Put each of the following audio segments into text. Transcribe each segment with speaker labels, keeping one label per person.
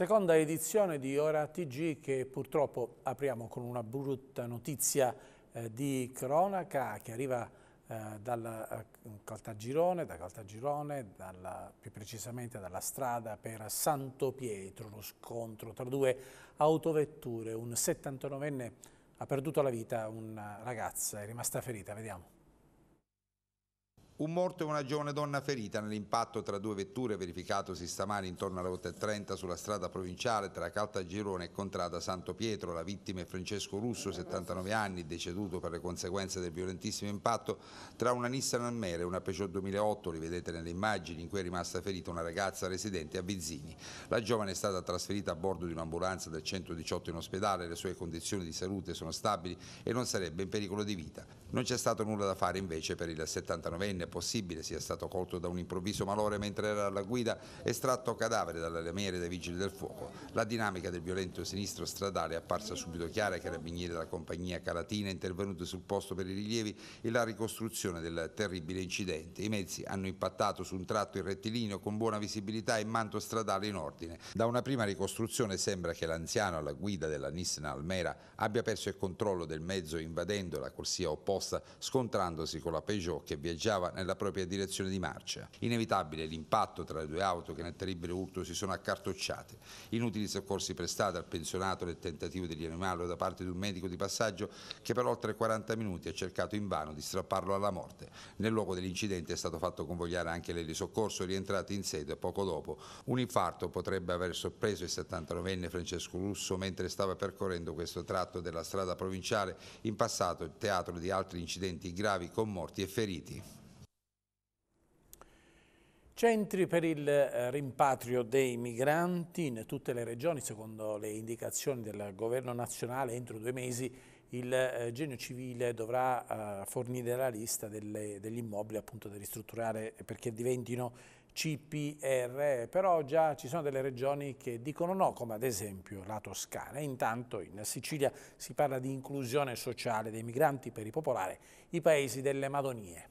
Speaker 1: Seconda edizione di Ora TG che purtroppo apriamo con una brutta notizia eh, di cronaca che arriva eh, dal eh, Caltagirone, da Caltagirone dalla, più precisamente dalla strada per Santo Pietro, lo scontro tra due autovetture, un 79enne ha perduto la vita, una ragazza è rimasta ferita, vediamo.
Speaker 2: Un morto e una giovane donna ferita nell'impatto tra due vetture verificatosi stamani intorno alle 8.30 sulla strada provinciale tra Caltagirone e Contrada Santo Pietro. La vittima è Francesco Russo, 79 anni, deceduto per le conseguenze del violentissimo impatto tra una Nissan Almere e una Peugeot 2008, li vedete nelle immagini, in cui è rimasta ferita una ragazza residente a Vizzini. La giovane è stata trasferita a bordo di un'ambulanza del 118 in ospedale, le sue condizioni di salute sono stabili e non sarebbe in pericolo di vita. Non c'è stato nulla da fare invece per il 79enne, possibile sia stato colto da un improvviso malore mentre era alla guida, estratto cadavere dalle lamiere dei vigili del fuoco. La dinamica del violento sinistro stradale è apparsa subito chiara ai carabinieri della compagnia Calatina intervenuti sul posto per i rilievi e la ricostruzione del terribile incidente. I mezzi hanno impattato su un tratto in rettilineo con buona visibilità e manto stradale in ordine. Da una prima ricostruzione sembra che l'anziano alla guida della Nissan Almera abbia perso il controllo del mezzo invadendo la corsia opposta opposta scontrandosi con la Peugeot che viaggiava nella propria direzione di marcia. Inevitabile l'impatto tra le due auto che nel terribile urto si sono accartocciate. Inutili soccorsi prestati al pensionato nel tentativo di rianimarlo da parte di un medico di passaggio che per oltre 40 minuti ha cercato invano di strapparlo alla morte. Nel luogo dell'incidente è stato fatto convogliare anche l'elisoccorso rientrato in sede poco dopo. Un infarto potrebbe aver sorpreso il 79enne Francesco Russo mentre stava percorrendo questo tratto della strada provinciale in passato il teatro di altre altri incidenti gravi con morti e feriti.
Speaker 1: Centri per il eh, rimpatrio dei migranti in tutte le regioni, secondo le indicazioni del governo nazionale, entro due mesi il eh, genio civile dovrà eh, fornire la lista delle, degli immobili appunto da ristrutturare perché diventino CPR, eh, però già ci sono delle regioni che dicono no, come ad esempio la Toscana. Intanto in Sicilia si parla di inclusione sociale dei migranti per ripopolare i
Speaker 3: paesi delle Madonie.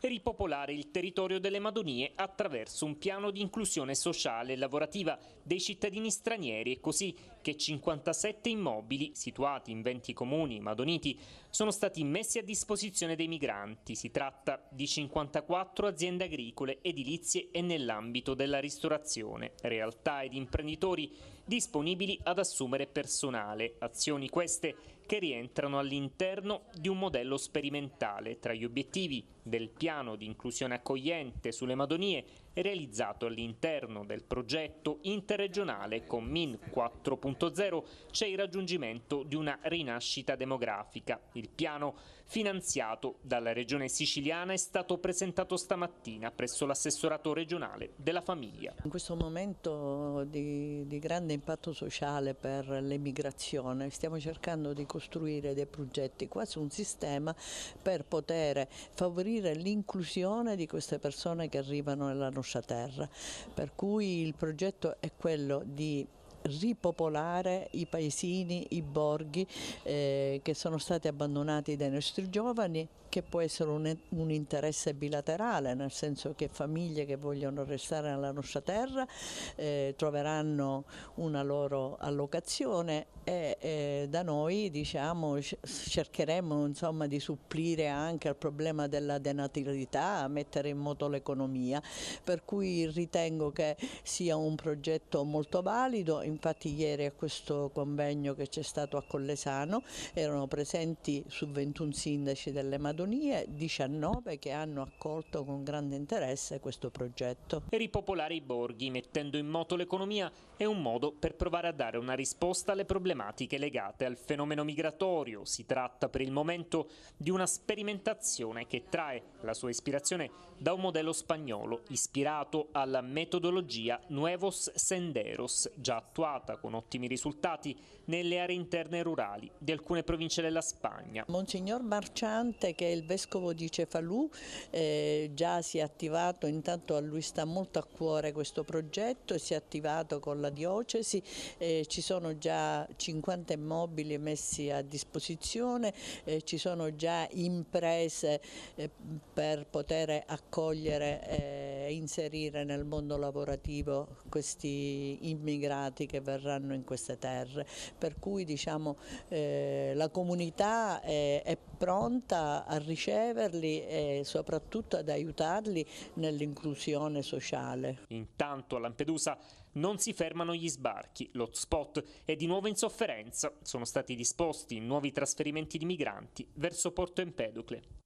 Speaker 3: Ripopolare il territorio delle Madonie attraverso un piano di inclusione sociale e lavorativa dei cittadini stranieri e così che 57 immobili, situati in 20 comuni madoniti, sono stati messi a disposizione dei migranti. Si tratta di 54 aziende agricole, edilizie e nell'ambito della ristorazione, realtà ed imprenditori disponibili ad assumere personale, azioni queste che rientrano all'interno di un modello sperimentale tra gli obiettivi del piano di inclusione accogliente sulle Madonie realizzato all'interno del progetto interregionale con MIN 4.0 c'è il raggiungimento di una rinascita demografica. Il piano finanziato dalla regione siciliana è stato presentato stamattina presso l'assessorato regionale della famiglia.
Speaker 4: In questo momento di, di grande impatto sociale per l'emigrazione stiamo cercando di costruire dei progetti, quasi un sistema per poter favorire l'inclusione di queste persone che arrivano nella nostra Frusciaterra, per cui il progetto è quello di ripopolare i paesini, i borghi eh, che sono stati abbandonati dai nostri giovani che può essere un, un, interesse bilaterale, nel senso che famiglie che vogliono restare nella nostra terra eh, troveranno una loro allocazione e eh, da noi diciamo, cercheremo insomma, di supplire anche al problema della denatalità, mettere in moto l'economia, per cui ritengo che sia un progetto molto valido, infatti ieri a questo convegno che c'è stato a Collesano erano presenti su 21 sindaci delle Madure sintonie, 19 che hanno accolto con grande interesse questo progetto.
Speaker 3: Ripopolare i borghi mettendo in moto l'economia è un modo per provare a dare una risposta alle problematiche legate al fenomeno migratorio. Si tratta per il momento di una sperimentazione che trae la sua ispirazione da un modello spagnolo ispirato alla metodologia Nuevos Senderos, già attuata con ottimi risultati nelle aree interne rurali di alcune province della Spagna.
Speaker 4: Monsignor Marciante che il vescovo di Cefalù, eh, già si è attivato, intanto a lui sta molto a cuore questo progetto, si è attivato con la diocesi, eh, ci sono già 50 immobili messi a disposizione, eh, ci sono già imprese eh, per poter accogliere eh, inserire nel mondo lavorativo questi immigrati che verranno in queste terre, per cui diciamo, eh, la comunità è, è, pronta a riceverli e soprattutto ad aiutarli nell'inclusione sociale.
Speaker 3: Intanto a Lampedusa non si fermano gli sbarchi, l'hotspot è di nuovo in sofferenza, sono stati disposti nuovi trasferimenti di migranti verso Porto Empedocle.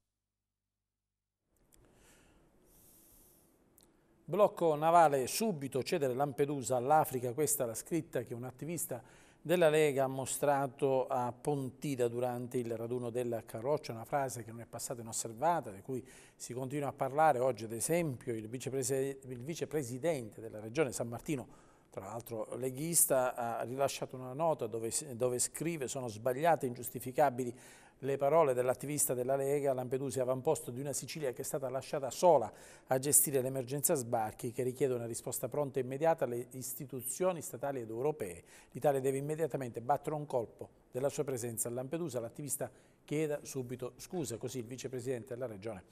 Speaker 1: Blocco navale subito, cedere Lampedusa all'Africa, questa è la scritta che un attivista della Lega ha mostrato a Pontida durante il raduno della Carroccia, una frase che non è passata inosservata, di cui si continua a parlare oggi ad esempio il, viceprese il vicepresidente della regione San Martino, tra l'altro leghista, ha rilasciato una nota dove, dove scrive sono sbagliate e ingiustificabili le parole dell'attivista della Lega, Lampedusa è avamposto di una Sicilia che è stata lasciata sola a gestire l'emergenza sbarchi che richiede una risposta pronta e immediata alle istituzioni statali ed europee. L'Italia deve immediatamente battere un colpo della sua presenza a Lampedusa. L'attivista chieda subito scusa, così il vicepresidente della regione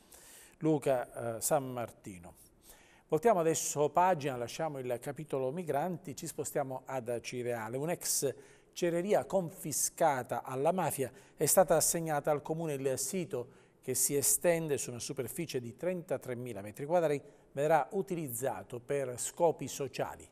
Speaker 1: Luca eh, San Martino. Voltiamo adesso pagina, lasciamo il capitolo migranti, ci spostiamo ad Cireale, un ex cereria confiscata alla mafia, è stata assegnata al comune il sito che si estende su una superficie di 33.000 m2, verrà utilizzato per scopi sociali.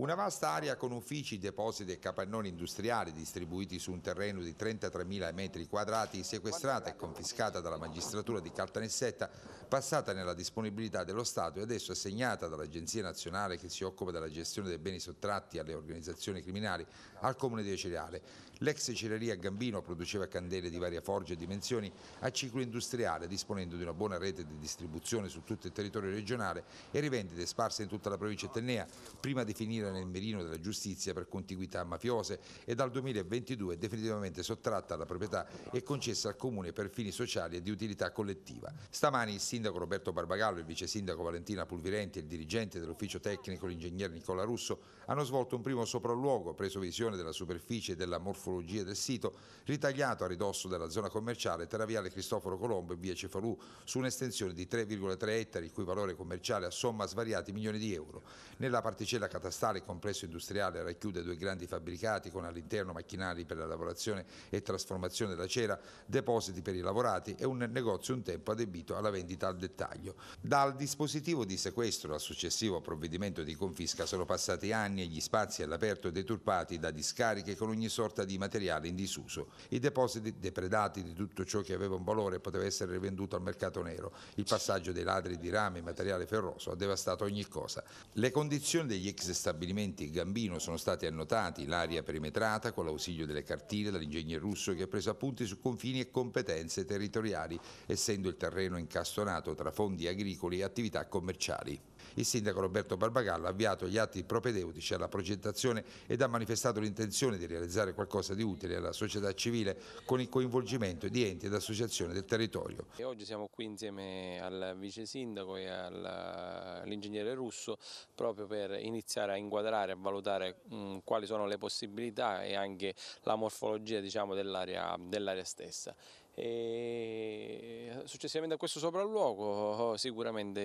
Speaker 2: Una vasta area con uffici, depositi e capannoni industriali distribuiti su un terreno di 33.000 metri quadrati, sequestrata e confiscata dalla magistratura di Caltanissetta, passata nella disponibilità dello Stato e adesso assegnata dall'Agenzia Nazionale che si occupa della gestione dei beni sottratti alle organizzazioni criminali al Comune di Cereale. L'ex celleria Gambino produceva candele di varia forgia e dimensioni a ciclo industriale, disponendo di una buona rete di distribuzione su tutto il territorio regionale e rivendite sparse in tutta la provincia etnea, prima di finire nel merino della giustizia per contiguità mafiose e dal 2022 definitivamente sottratta alla proprietà e concessa al comune per fini sociali e di utilità collettiva. Stamani il sindaco Roberto Barbagallo, il vice sindaco Valentina Pulvirenti e il dirigente dell'ufficio tecnico l'ingegner Nicola Russo hanno svolto un primo sopralluogo, preso visione della superficie e della morfologia morfologia del sito, ritagliato a ridosso della zona commerciale tra Viale Cristoforo Colombo e Via Cefalù, su un'estensione di 3,3 ettari, il cui valore commerciale assomma svariati milioni di euro. Nella particella catastale il complesso industriale racchiude due grandi fabbricati con all'interno macchinari per la lavorazione e trasformazione della cera, depositi per i lavorati e un negozio un tempo adibito alla vendita al dettaglio. Dal dispositivo di sequestro al successivo provvedimento di confisca sono passati anni e gli spazi all'aperto deturpati da discariche con ogni sorta di materiale in disuso, i depositi depredati di tutto ciò che aveva un valore poteva essere rivenduto al mercato nero, il passaggio dei ladri di rame e materiale ferroso ha devastato ogni cosa. Le condizioni degli ex stabilimenti Gambino sono state annotate, l'aria perimetrata con l'ausilio delle cartine dall'ingegnere russo che ha preso appunti su confini e competenze territoriali, essendo il terreno incastonato tra fondi agricoli e attività commerciali. Il sindaco Roberto Barbagallo ha avviato gli atti propedeutici alla progettazione ed ha manifestato l'intenzione di realizzare qualcosa qualcosa di utile alla società civile con il coinvolgimento di enti ed associazioni del territorio.
Speaker 5: E oggi siamo qui insieme al vice sindaco e all'ingegnere russo proprio per iniziare a inquadrare, a valutare mh, mm, quali sono le possibilità e anche la morfologia diciamo, dell'area dell stessa. E successivamente a questo sopralluogo oh, sicuramente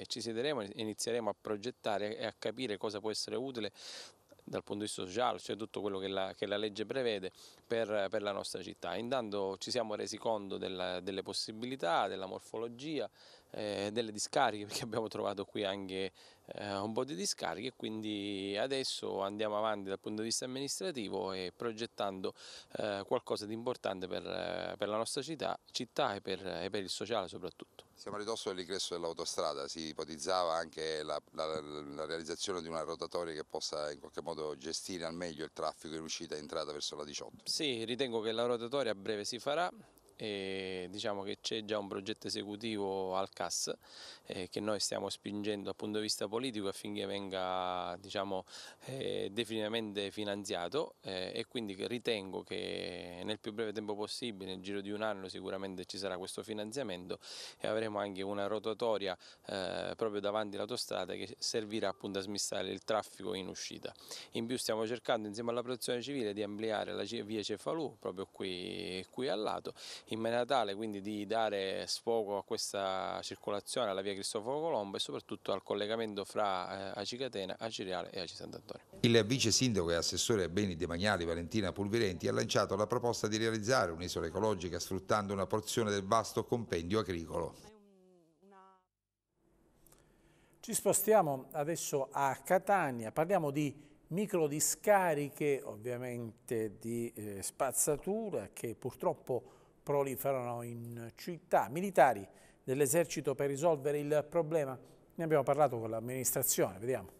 Speaker 5: eh, ci siederemo e inizieremo a progettare e a capire cosa può essere utile dal punto di vista sociale, cioè tutto quello che la, che la legge prevede per, per, la nostra città. Intanto ci siamo resi conto della, delle possibilità, della morfologia, eh, delle discariche, perché abbiamo trovato qui anche eh, un po' di discariche, quindi adesso andiamo avanti dal punto di vista amministrativo e progettando eh, qualcosa di importante per, per la nostra città, città e per, e per il sociale soprattutto.
Speaker 2: Siamo a ridosso dell'ingresso dell'autostrada, si ipotizzava anche la, la, la, realizzazione di una rotatoria che possa in qualche modo gestire al meglio il traffico in uscita e entrata verso la 18.
Speaker 5: Sì, ritengo che la rotatoria a breve si farà, e diciamo che c'è già un progetto esecutivo al CAS eh, che noi stiamo spingendo dal punto di vista politico affinché venga diciamo, eh, definitivamente finanziato eh, e quindi ritengo che nel più breve tempo possibile, nel giro di un anno sicuramente ci sarà questo finanziamento e avremo anche una rotatoria eh, proprio davanti all'autostrada che servirà appunto a smistare il traffico in uscita. In più stiamo cercando insieme alla protezione civile di ampliare la via Cefalù proprio qui, qui al lato in maniera tale quindi di dare sfogo a questa circolazione alla via Cristoforo Colombo e soprattutto al collegamento fra eh, Aci Catena, Aci Reale e Aci Sant'Antonio.
Speaker 2: Il vice sindaco e assessore ai beni demaniali Valentina Pulverenti ha lanciato la proposta di realizzare un'isola ecologica sfruttando una porzione del vasto compendio agricolo.
Speaker 1: Ci spostiamo adesso a Catania, parliamo di microdiscariche, ovviamente di eh, spazzatura che purtroppo proliferano in città. Militari dell'esercito per risolvere il problema? Ne abbiamo parlato con l'amministrazione, vediamo.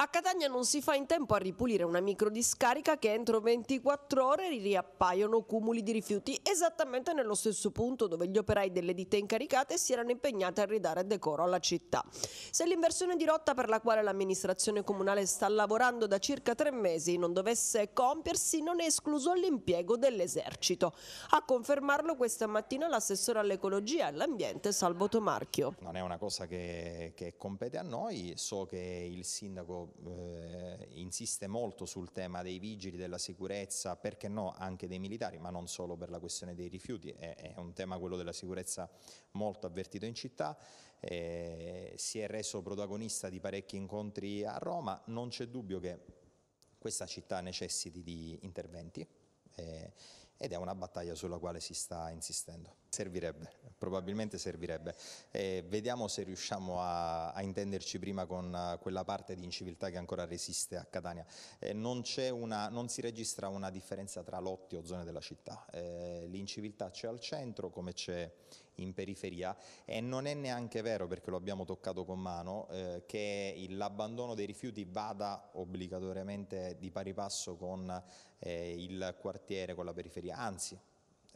Speaker 6: A Catania non si fa in tempo a ripulire una microdiscarica che entro 24 ore riappaiono cumuli di rifiuti esattamente nello stesso punto dove gli operai delle ditte incaricate si erano impegnati a ridare decoro alla città. Se l'inversione di rotta per la quale l'amministrazione comunale sta lavorando da circa tre mesi non dovesse compiersi non è escluso l'impiego dell'esercito. A confermarlo questa mattina l'assessore all'ecologia e all'ambiente Salvo Tomarchio.
Speaker 7: Non è una cosa che, che compete a noi, so che il sindaco eh, insiste molto sul tema dei vigili, della sicurezza, perché no anche dei militari, ma non solo per la questione dei rifiuti, è, è un tema quello della sicurezza molto avvertito in città, eh, si è reso protagonista di parecchi incontri a Roma, non c'è dubbio che questa città necessiti di interventi eh, ed è una battaglia sulla quale si sta insistendo. Servirebbe, probabilmente servirebbe. E vediamo se riusciamo a, a, intenderci prima con eh, quella parte di inciviltà che ancora resiste a Catania. Non, una, non, si registra una differenza tra lotti o zone della città. E l'inciviltà c'è al centro come c'è in periferia e non è neanche vero, perché lo abbiamo toccato con mano, eh, che l'abbandono dei rifiuti vada obbligatoriamente di pari passo con eh, il quartiere, con la periferia. Anzi,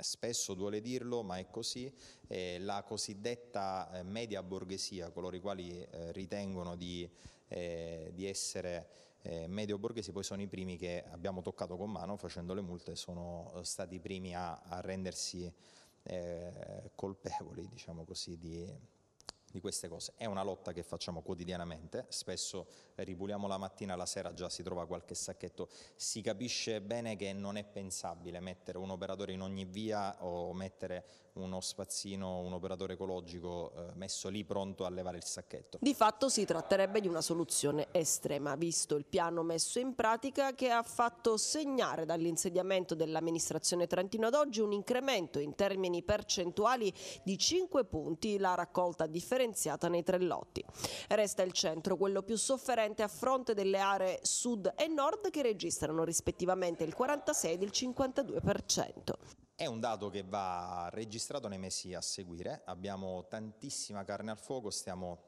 Speaker 7: spesso duole dirlo, ma è così, eh, la cosiddetta eh, media borghesia, coloro i quali eh, ritengono di, eh, di essere eh, medio borghesi, poi sono i primi che abbiamo toccato con mano facendo le multe, sono eh, stati i primi a, a rendersi colpevoli, diciamo così, di, di queste cose. È una lotta che facciamo quotidianamente, spesso ripuliamo la mattina, la sera già si trova qualche sacchetto. Si capisce bene che non è pensabile mettere un operatore in ogni via o mettere uno spazzino, un operatore ecologico eh, messo lì pronto a levare il sacchetto.
Speaker 6: Di fatto si tratterebbe di una soluzione estrema, visto il piano messo in pratica che ha fatto segnare dall'insediamento dell'amministrazione Trentino ad oggi un incremento in termini percentuali di 5 punti la raccolta differenziata differenziata nei tre lotti. Resta il centro, quello più sofferente a fronte delle aree sud e nord che registrano rispettivamente il 46 e il 52%.
Speaker 7: È un dato che va registrato nei mesi a seguire, abbiamo tantissima carne al fuoco, stiamo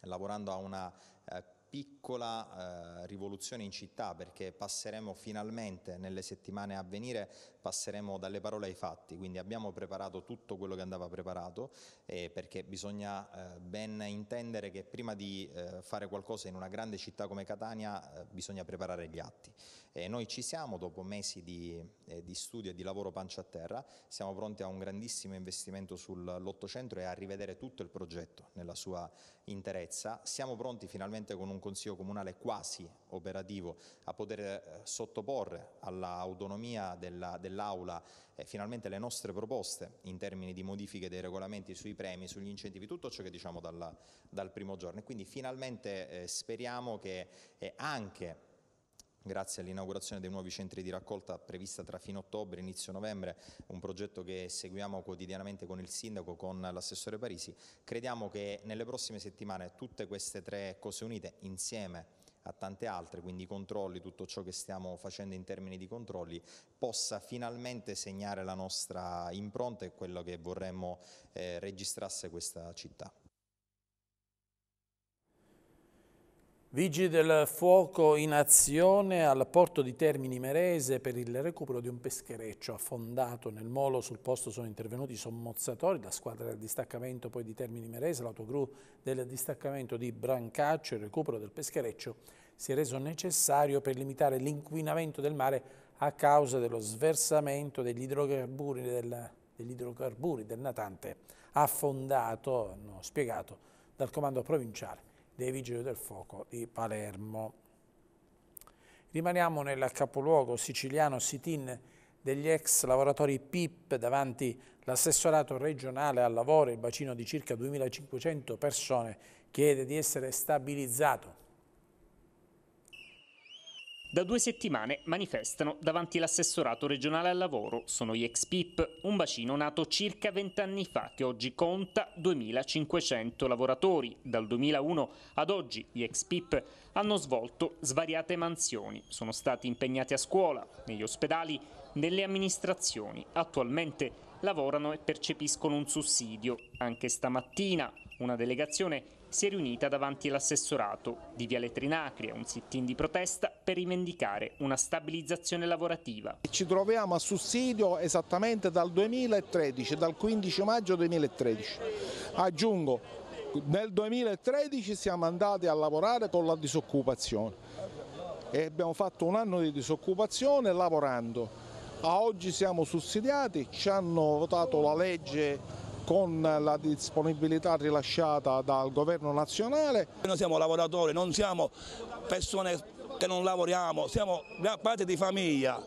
Speaker 7: lavorando a una eh, piccola eh, rivoluzione in città perché passeremo finalmente nelle settimane a venire, passeremo dalle parole ai fatti, quindi abbiamo preparato tutto quello che andava preparato eh, perché bisogna eh, ben intendere che prima di eh, fare qualcosa in una grande città come Catania eh, bisogna preparare gli atti. E noi ci siamo, dopo mesi di, eh, di studio e di lavoro pancia a terra, siamo pronti a un grandissimo investimento sull'Ottocentro e a rivedere tutto il progetto nella sua interezza. Siamo pronti finalmente con un Consiglio Comunale quasi operativo a poter eh, sottoporre all'autonomia dell'Aula dell eh, finalmente le nostre proposte in termini di modifiche dei regolamenti sui premi, sugli incentivi, tutto ciò che diciamo dalla, dal primo giorno. E quindi finalmente eh, speriamo che eh, anche grazie all'inaugurazione dei nuovi centri di raccolta prevista tra fine ottobre e inizio novembre, un progetto che seguiamo quotidianamente con il sindaco, con l'assessore Parisi, crediamo che nelle prossime settimane tutte queste tre cose unite insieme a tante altre, quindi i controlli, tutto ciò che stiamo facendo in termini di controlli, possa finalmente segnare la nostra impronta e quello che vorremmo eh,
Speaker 1: registrasse questa città. Vigili del fuoco in azione al porto di Termini Merese per il recupero di un peschereccio affondato nel molo. Sul posto sono intervenuti sommozzatori, la squadra del distaccamento poi di Termini Merese, l'autogru del distaccamento di Brancaccio. Il recupero del peschereccio si è reso necessario per limitare l'inquinamento del mare a causa dello sversamento degli idrocarburi del, degli idrocarburi del natante affondato, hanno spiegato, dal comando provinciale dei Vigili del Fuoco di Palermo. Rimaniamo nel capoluogo siciliano Sitin degli ex lavoratori PIP davanti l'assessorato regionale al lavoro, il bacino di circa 2.500 persone, chiede di essere stabilizzato
Speaker 3: da due settimane manifestano davanti l'assessorato regionale al lavoro. Sono gli ex PIP, un bacino nato circa vent'anni fa che oggi conta 2.500 lavoratori. Dal 2001 ad oggi gli ex PIP hanno svolto svariate mansioni. Sono stati impegnati a scuola, negli ospedali, nelle amministrazioni. Attualmente lavorano e percepiscono un sussidio. Anche stamattina una delegazione si è riunita davanti all'assessorato di Viale Trinacria, un sit-in di protesta per rivendicare una stabilizzazione lavorativa.
Speaker 6: Ci troviamo a sussidio esattamente dal 2013, dal 15 maggio 2013. Aggiungo, nel 2013 siamo andati a lavorare con la disoccupazione e abbiamo fatto un anno di disoccupazione lavorando. A oggi siamo sussidiati, ci hanno votato la legge con la disponibilità rilasciata dal governo nazionale.
Speaker 8: Noi siamo lavoratori, non siamo persone che non lavoriamo, siamo parte di famiglia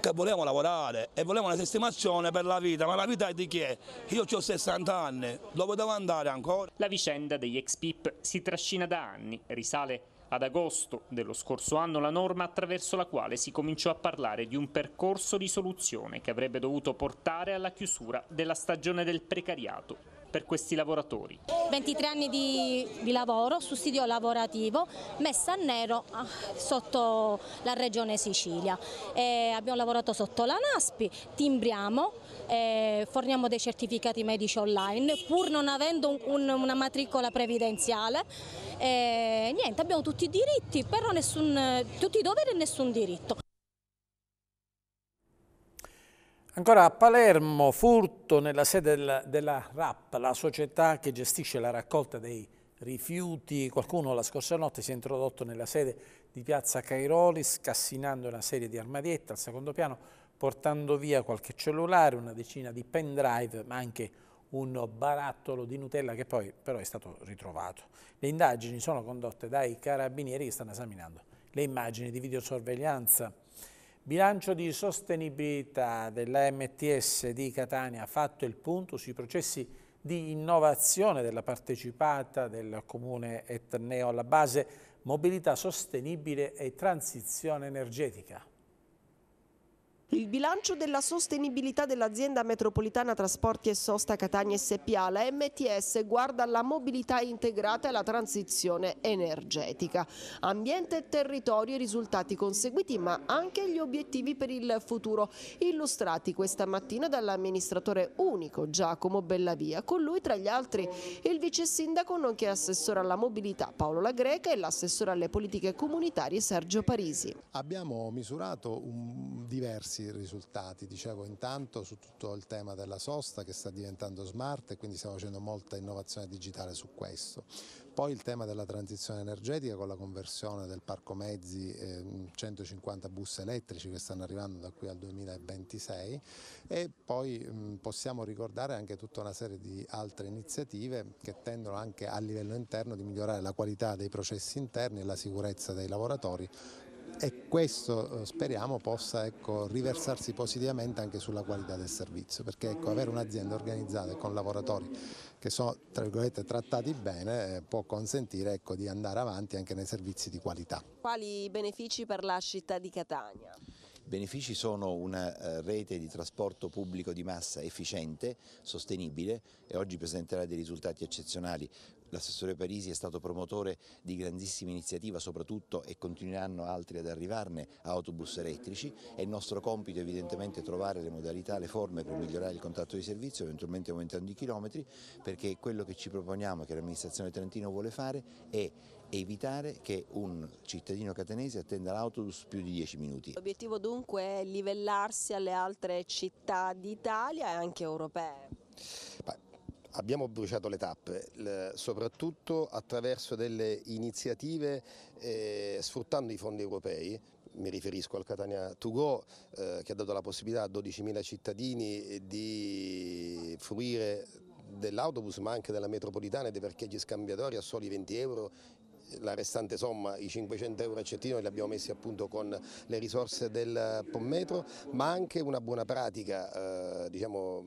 Speaker 3: che vogliamo lavorare e vogliamo una sistemazione per la vita, ma la vita è di chi è? Io ho 60 anni, dove devo andare ancora? La vicenda degli ex PIP si trascina da anni, risale ad agosto dello scorso anno la norma attraverso la quale si cominciò a parlare di un percorso di soluzione che avrebbe dovuto portare alla chiusura della stagione del precariato per questi lavoratori.
Speaker 6: 23 anni di, di lavoro, sussidio lavorativo, messa a nero ah, sotto la regione Sicilia. E eh, abbiamo lavorato sotto la Naspi, timbriamo eh, forniamo dei certificati medici online pur non avendo un, un, una matricola previdenziale. Eh, niente, abbiamo tutti i diritti, però nessun, tutti i doveri e nessun diritto.
Speaker 1: Ancora a Palermo, furto nella sede della, della, RAP, la società che gestisce la raccolta dei rifiuti. Qualcuno la scorsa notte si è introdotto nella sede di Piazza Cairoli scassinando una serie di armadiette al secondo piano portando via qualche cellulare, una decina di pendrive, ma anche un barattolo di Nutella che poi però è stato ritrovato. Le indagini sono condotte dai carabinieri che stanno esaminando le immagini di videosorveglianza. Bilancio di sostenibilità della MTS di Catania ha fatto il punto sui processi di innovazione della partecipata del comune etneo alla base mobilità sostenibile e transizione energetica.
Speaker 6: Il bilancio della sostenibilità dell'azienda metropolitana Trasporti e Sosta Catania SPA, la MTS, guarda la mobilità integrata e la transizione energetica. Ambiente e territorio, i risultati conseguiti ma anche gli obiettivi per il futuro, illustrati questa mattina dall'amministratore unico Giacomo Bellavia. Con lui tra gli altri il vice sindaco nonché assessore alla mobilità Paolo La Greca e l'assessore alle politiche comunitarie Sergio Parisi.
Speaker 8: Abbiamo misurato un, diversi risultati. Dicevo intanto su tutto il tema della sosta che sta diventando smart e quindi stiamo facendo molta innovazione digitale su questo. Poi il tema della transizione energetica con la conversione del parco mezzi, eh, 150 bus elettrici che stanno arrivando da qui al 2026 e poi mh, possiamo ricordare anche tutta una serie di altre iniziative che tendono anche a livello interno di migliorare la qualità dei processi interni e la sicurezza dei lavoratori e questo eh, speriamo possa ecco, riversarsi positivamente anche sulla qualità del servizio, perché ecco, avere un'azienda organizzata con lavoratori che sono trattati bene eh, può consentire ecco, di andare avanti anche nei servizi di qualità.
Speaker 6: Quali benefici per la città di Catania?
Speaker 8: I benefici
Speaker 7: sono una eh, rete di trasporto pubblico di massa efficiente, sostenibile e oggi presenterà dei risultati eccezionali L'assessore Parisi è stato promotore di grandissime iniziative soprattutto e continueranno altri ad arrivarne a autobus elettrici. È il nostro compito evidentemente trovare le modalità, le forme per migliorare il contratto di servizio, eventualmente aumentando i chilometri, perché quello che ci proponiamo, che l'amministrazione Trentino vuole fare, è evitare che un cittadino catanese attenda l'autobus più di 10 minuti.
Speaker 6: L'obiettivo dunque è livellarsi alle altre città d'Italia e anche europee.
Speaker 8: Abbiamo bruciato le tappe, soprattutto attraverso delle iniziative eh, sfruttando i fondi europei, mi riferisco al Catania To Go eh, che ha dato la possibilità a 12.000 cittadini di fruire dell'autobus ma anche della metropolitana e dei parcheggi scambiatori a soli 20 euro la restante somma, i 500 euro a Cettino, li abbiamo messi appunto con le risorse del eh, Pommetro, ma anche una buona pratica eh, diciamo,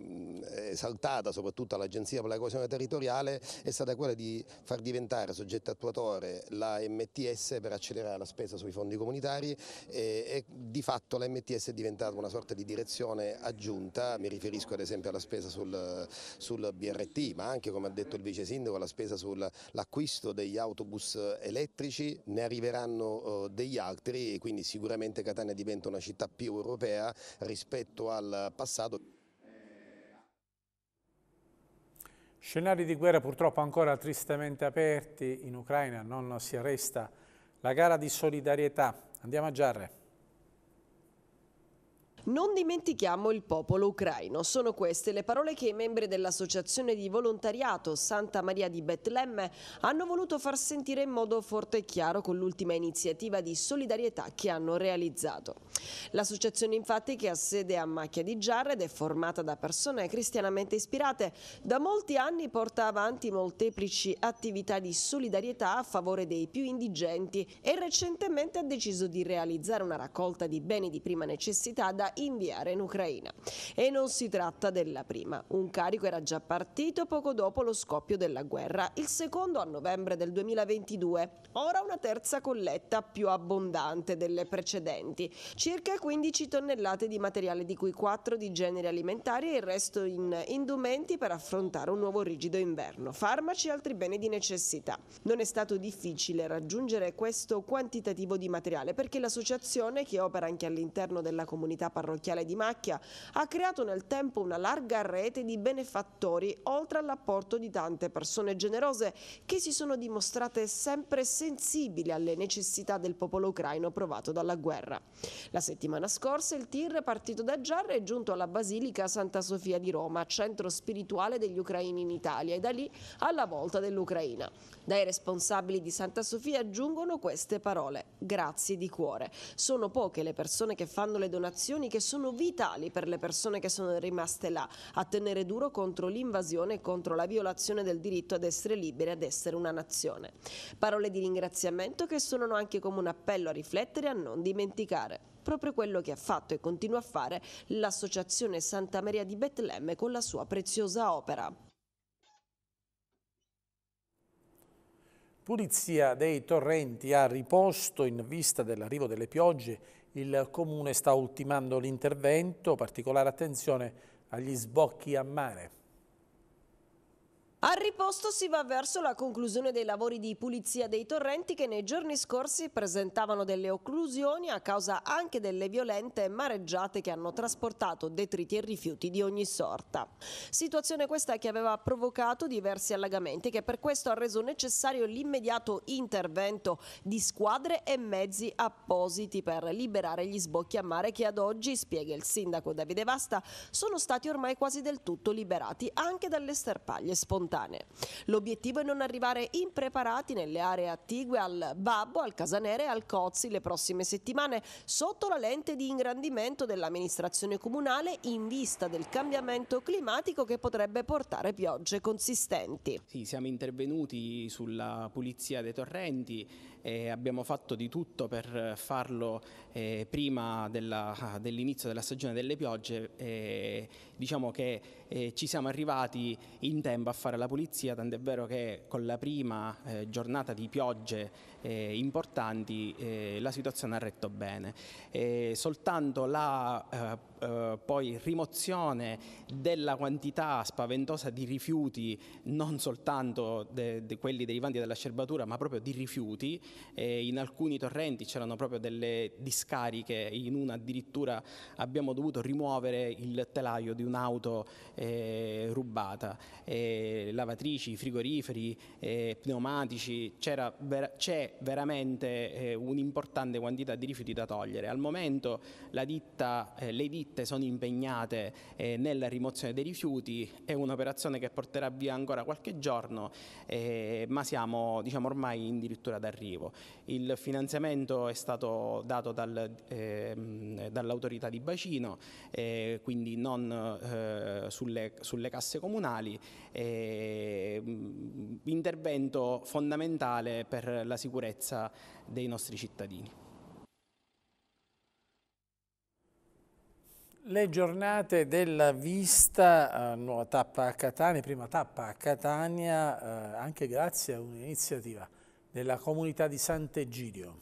Speaker 8: esaltata soprattutto all'Agenzia per la coesione territoriale è stata quella di far diventare soggetto attuatore la MTS per accelerare la spesa sui fondi comunitari e, e di fatto la MTS è diventata una sorta di direzione aggiunta, mi riferisco ad esempio alla spesa sul, sul BRT, ma anche come ha detto il vice sindaco la spesa sull'acquisto degli autobus elettrici, ne arriveranno eh, degli altri e quindi sicuramente Catania diventa una città più europea rispetto al passato.
Speaker 1: Scenari di guerra purtroppo ancora tristemente aperti in Ucraina, non si arresta la gara di solidarietà. Andiamo a Giarre.
Speaker 6: Non dimentichiamo il popolo ucraino. Sono queste le parole che i membri dell'associazione di volontariato Santa Maria di Betlemme hanno voluto far sentire in modo forte e chiaro con l'ultima iniziativa di solidarietà che hanno realizzato. L'associazione infatti che ha sede a Macchia di Giarra ed è formata da persone cristianamente ispirate, da molti anni porta avanti molteplici attività di solidarietà a favore dei più indigenti e recentemente ha deciso di realizzare una raccolta di beni di prima necessità da inviare in Ucraina. E non si tratta della prima. Un carico era già partito poco dopo lo scoppio della guerra, il secondo a novembre del 2022. Ora una terza colletta più abbondante delle precedenti, circa 15 tonnellate di materiale di cui 4 di generi alimentari e il resto in indumenti per affrontare un nuovo rigido inverno, farmaci e altri beni di necessità. Non è stato difficile raggiungere questo quantitativo di materiale perché l'associazione che opera anche all'interno della comunità parlamentare parrocchiale di Macchia, ha creato nel tempo una larga rete di benefattori, oltre all'apporto di tante persone generose che si sono dimostrate sempre sensibili alle necessità del popolo ucraino provato dalla guerra. La settimana scorsa il TIR partito da Giarre è giunto alla Basilica Santa Sofia di Roma, centro spirituale degli ucraini in Italia, e da lì alla volta dell'Ucraina. Dai responsabili di Santa Sofia giungono queste parole. Grazie di cuore. Sono poche le persone che fanno le donazioni che sono vitali per le persone che sono rimaste là, a tenere duro contro l'invasione e contro la violazione del diritto ad essere liberi, e ad essere una nazione. Parole di ringraziamento che suonano anche come un appello a riflettere e a non dimenticare proprio quello che ha fatto e continua a fare l'Associazione Santa Maria di Betlemme con la sua preziosa opera.
Speaker 1: Pulizia dei torrenti a riposto in vista dell'arrivo delle piogge. Il Comune sta ultimando l'intervento, particolare attenzione agli sbocchi a mare.
Speaker 6: Al riposto si va verso la conclusione dei lavori di pulizia dei torrenti che nei giorni scorsi presentavano delle occlusioni a causa anche delle violente mareggiate che hanno trasportato detriti e rifiuti di ogni sorta. Situazione questa che aveva provocato diversi allagamenti che per questo ha reso necessario l'immediato intervento di squadre e mezzi appositi per liberare gli sbocchi a mare che ad oggi, spiega il sindaco Davide Vasta, sono stati ormai quasi del tutto liberati anche dalle sterpaglie spontanee montane. L'obiettivo è non arrivare impreparati nelle aree attigue al Babbo, al Casanere e al Cozzi le prossime settimane, sotto la lente di ingrandimento dell'amministrazione comunale in vista del cambiamento climatico che potrebbe portare piogge
Speaker 9: consistenti. Sì, siamo intervenuti sulla pulizia dei torrenti e abbiamo fatto di tutto per farlo eh, prima dell'inizio della stagione delle piogge. Eh, diciamo che eh, ci siamo arrivati in tempo a fare la pulizia, tant'è vero che con la prima eh, giornata di piogge eh, importanti eh, la situazione ha retto bene. Eh, soltanto la eh, poi rimozione della quantità spaventosa di rifiuti, non soltanto de, de quelli derivanti dalla scerbatura, ma proprio di rifiuti. Eh, in alcuni torrenti c'erano proprio delle discariche, in una addirittura abbiamo dovuto rimuovere il telaio di un'auto eh, rubata, lavatrici, frigoriferi, eh, pneumatici, ver- c'è veramente eh, un'importante quantità di rifiuti da togliere. Al momento la ditta, le ditte ditte sono impegnate eh, nella rimozione dei rifiuti, è un'operazione che porterà via ancora qualche giorno, eh, ma siamo diciamo, ormai addirittura d'arrivo. Il finanziamento è stato dato dal, eh, dall'autorità di bacino, eh, quindi non eh, sulle, sulle, casse comunali, eh, intervento fondamentale per la sicurezza dei nostri cittadini.
Speaker 1: Le giornate della vista, eh, nuova tappa a Catania, prima tappa a Catania, eh, anche grazie a un'iniziativa della comunità di Sant'Egidio.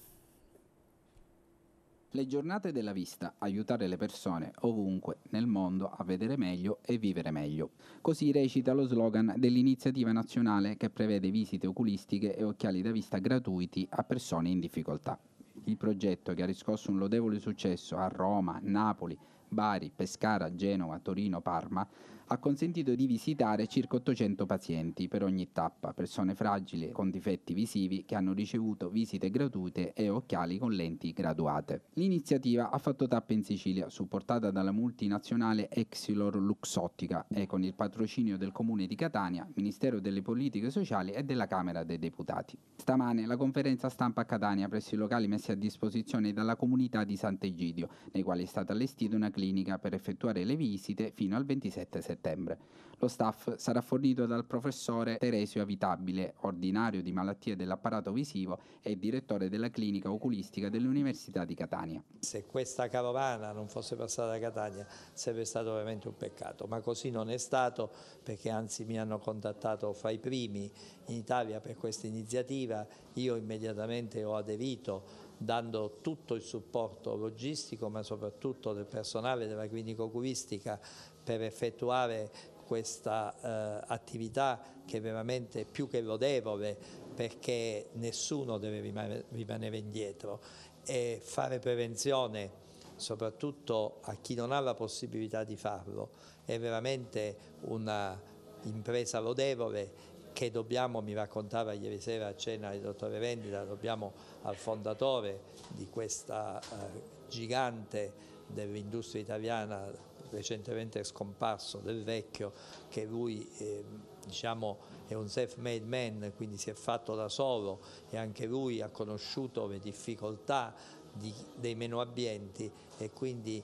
Speaker 10: Le giornate della vista, aiutare le persone ovunque nel mondo a vedere meglio e vivere meglio. Così recita lo slogan dell'iniziativa nazionale che prevede visite oculistiche e occhiali da vista gratuiti a persone in difficoltà. Il progetto che ha riscosso un lodevole successo a Roma, Napoli, Bari, Pescara, Genova, Torino, Parma ha consentito di visitare circa 800 pazienti per ogni tappa, persone fragili con difetti visivi che hanno ricevuto visite gratuite e occhiali con lenti graduate. L'iniziativa ha fatto tappa in Sicilia, supportata dalla multinazionale Exilor Luxottica e con il patrocinio del Comune di Catania, Ministero delle Politiche Sociali e della Camera dei Deputati. Stamane la conferenza stampa a Catania presso i locali messi a disposizione dalla comunità di Sant'Egidio, nei quali è stata allestita una clinica per effettuare le visite fino al 27 settembre settembre. Lo staff sarà fornito dal professore Teresio Avitabile, ordinario di malattie dell'apparato visivo e direttore della clinica oculistica dell'Università di Catania.
Speaker 11: Se questa carovana non fosse passata da Catania sarebbe stato veramente un peccato, ma così non è stato perché anzi mi hanno contattato fra i primi in Italia per questa iniziativa, io immediatamente ho aderito dando tutto il supporto logistico ma soprattutto del personale della clinica oculistica per effettuare questa eh, attività che è veramente più che lodevole perché nessuno deve rimane, rimanere indietro e fare prevenzione soprattutto a chi non ha la possibilità di farlo è veramente un'impresa lodevole che dobbiamo, mi raccontava ieri sera a cena il dottore Vendita, dobbiamo al fondatore di questa eh, gigante dell'industria italiana recentemente scomparso del vecchio, che lui eh, diciamo, è un self-made man, quindi si è fatto da solo e anche lui ha conosciuto le difficoltà di, dei meno abbienti e quindi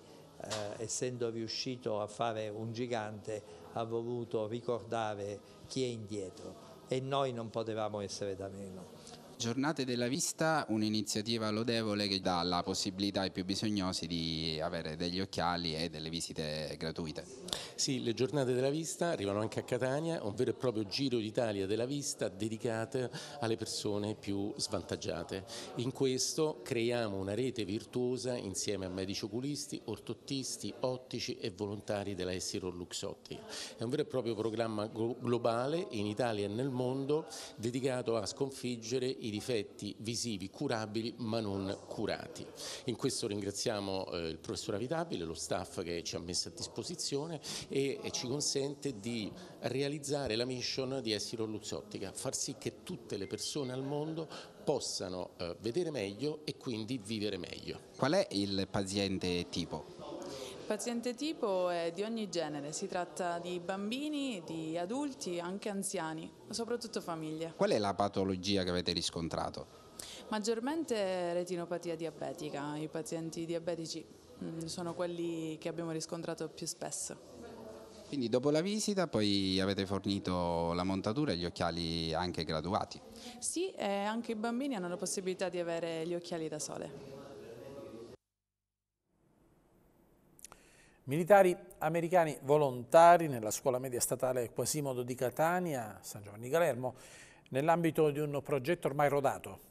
Speaker 11: eh, essendo riuscito a fare un gigante ha voluto ricordare chi è indietro e noi non potevamo essere da meno. Giornate della vista,
Speaker 10: un'iniziativa lodevole che dà la possibilità ai più bisognosi di avere degli occhiali e delle visite gratuite.
Speaker 1: Sì, le giornate della vista arrivano anche a Catania, un vero e proprio giro d'Italia della vista dedicate alle persone più svantaggiate. In questo creiamo una rete virtuosa insieme a medici oculisti, ortottisti, ottici e volontari della Essiro Luxotti. È un vero e proprio programma globale in Italia e nel mondo dedicato a sconfiggere i difetti visivi curabili ma non curati. In questo ringraziamo eh, il professor Avitabile, lo staff che ci ha messo a disposizione e, e ci consente di realizzare la mission di Essiro Luzzottica, far sì che tutte le persone al mondo possano eh, vedere meglio e quindi vivere meglio.
Speaker 10: Qual è il paziente tipo?
Speaker 9: paziente tipo è di ogni genere, si tratta di bambini, di adulti, anche anziani, ma soprattutto famiglie.
Speaker 10: Qual è la patologia che avete riscontrato?
Speaker 9: Maggiormente retinopatia diabetica, i pazienti diabetici mm, sono quelli che abbiamo riscontrato più spesso.
Speaker 10: Quindi dopo la visita poi avete fornito la montatura e gli occhiali anche graduati?
Speaker 9: Sì, anche i bambini hanno la possibilità di avere gli occhiali da sole.
Speaker 1: Militari americani volontari nella scuola media statale Quasimodo di Catania, San Giovanni Galermo, nell'ambito di un progetto ormai rodato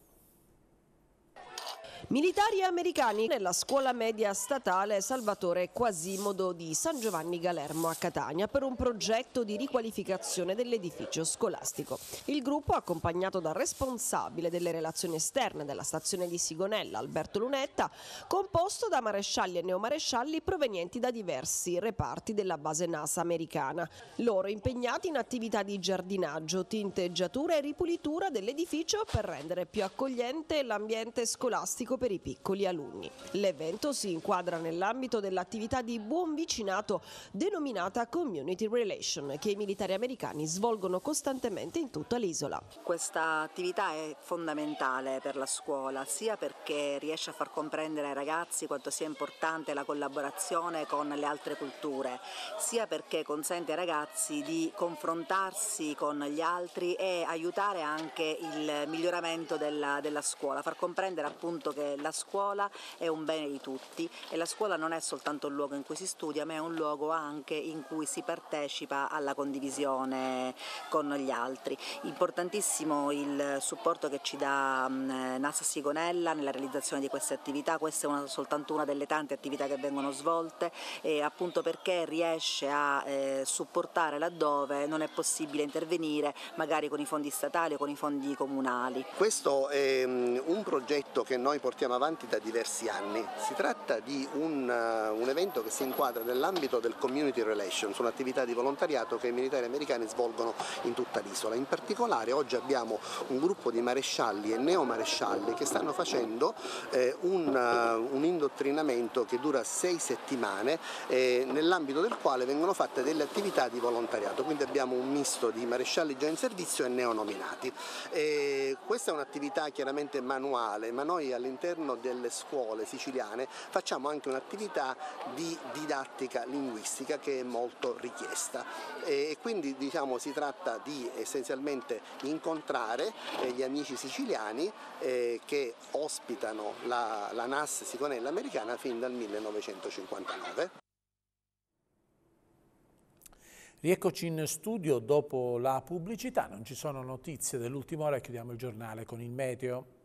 Speaker 6: Militari americani nella scuola media statale Salvatore Quasimodo di San Giovanni Galermo a Catania per un progetto di riqualificazione dell'edificio scolastico. Il gruppo, accompagnato dal responsabile delle relazioni esterne della stazione di Sigonella, Alberto Lunetta, composto da marescialli e neomarescialli provenienti da diversi reparti della base NASA americana. Loro impegnati in attività di giardinaggio, tinteggiatura e ripulitura dell'edificio per rendere più accogliente l'ambiente scolastico per i piccoli alunni. L'evento si inquadra nell'ambito dell'attività di buon vicinato denominata Community Relation che i militari americani svolgono costantemente in tutta l'isola.
Speaker 4: Questa attività è fondamentale per la scuola sia perché riesce a far comprendere ai ragazzi quanto sia importante la collaborazione con le altre culture, sia perché consente ai ragazzi di confrontarsi con gli altri e aiutare anche il miglioramento della, della scuola, far comprendere appunto che la scuola è un bene di tutti e la scuola non è soltanto un luogo in cui si studia, ma è un luogo anche in cui si partecipa alla condivisione con gli altri. Importantissimo il supporto che ci dà mh, mm, NASA Sigonella nella realizzazione di queste attività, questa è una, soltanto una delle tante attività che vengono svolte e appunto perché riesce a eh, supportare laddove non è possibile intervenire magari con i fondi statali o con i fondi comunali.
Speaker 8: Questo è mm, un progetto che noi portiamo portiamo avanti da diversi anni. Si tratta di un, uh, un evento che si inquadra nell'ambito del community relations, un'attività di volontariato che i militari americani svolgono in tutta l'isola. In particolare oggi abbiamo un gruppo di marescialli e neomarescialli che stanno facendo eh, un, uh, un, indottrinamento che dura sei settimane eh, nell'ambito del quale vengono fatte delle attività di volontariato, quindi abbiamo un misto di marescialli già in servizio e neonominati. E eh, questa è un'attività chiaramente manuale, ma noi all'interno all'interno delle scuole siciliane facciamo anche un'attività di didattica linguistica che è molto richiesta e quindi diciamo, si tratta di essenzialmente incontrare eh, gli amici siciliani eh, che ospitano la, la NAS Siconella americana fin dal 1959.
Speaker 1: Rieccoci in studio dopo la pubblicità, non ci sono notizie dell'ultima ora, chiudiamo il giornale con il meteo.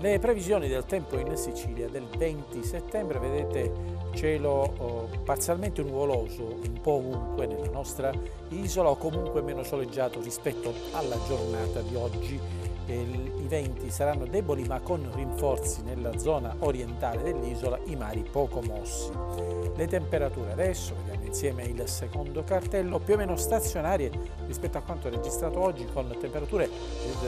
Speaker 1: Le previsioni del tempo in Sicilia del 20 settembre, vedete cielo eh, parzialmente nuvoloso un po' ovunque nella nostra isola o comunque meno soleggiato rispetto alla giornata di oggi. I venti saranno deboli ma con rinforzi nella zona orientale dell'isola, i mari poco mossi. Le temperature adesso, vediamo insieme il secondo cartello, più o meno stazionarie rispetto a quanto registrato oggi con temperature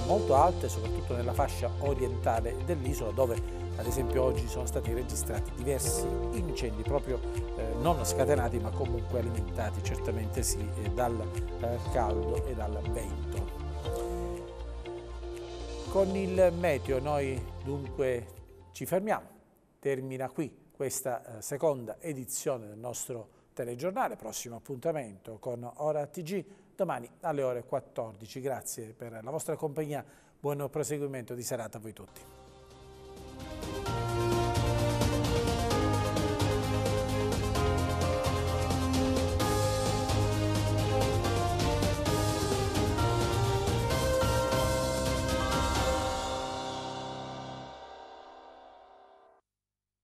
Speaker 1: molto alte, soprattutto nella fascia orientale dell'isola dove ad esempio oggi sono stati registrati diversi incendi proprio eh, non scatenati ma comunque alimentati certamente sì eh, dal eh, caldo e dal vento. Con il meteo noi dunque ci fermiamo, termina qui questa eh, seconda edizione del nostro telegiornale. Prossimo appuntamento con Ora TG domani alle ore 14. Grazie per la vostra compagnia, buon proseguimento di serata a voi tutti.